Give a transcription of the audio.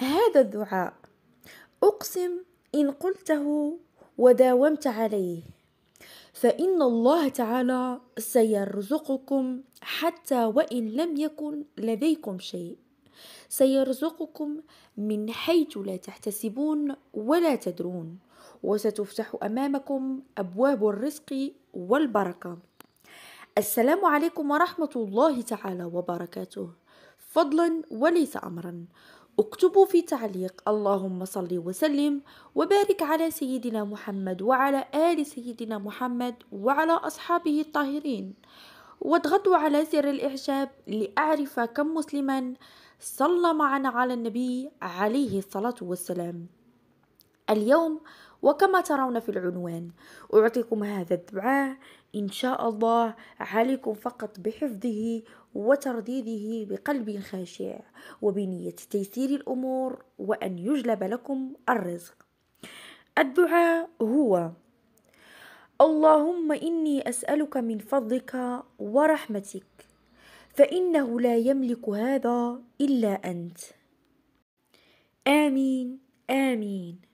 هذا الدعاء أقسم إن قلته وداومت عليه فإن الله تعالى سيرزقكم حتى وإن لم يكن لديكم شيء سيرزقكم من حيث لا تحتسبون ولا تدرون وستفتح أمامكم أبواب الرزق والبركة السلام عليكم ورحمة الله تعالى وبركاته فضلا وليس أمرا اكتبوا في تعليق اللهم صل وسلم وبارك على سيدنا محمد وعلى آل سيدنا محمد وعلى أصحابه الطاهرين واضغطوا على زر الإعجاب لأعرف كم مسلما صلى معنا على النبي عليه الصلاة والسلام اليوم وكما ترون في العنوان أعطيكم هذا الدعاء إن شاء الله عليكم فقط بحفظه وترديده بقلب خاشع وبنية تيسير الأمور وأن يجلب لكم الرزق الدعاء هو اللهم إني أسألك من فضلك ورحمتك فإنه لا يملك هذا إلا أنت آمين آمين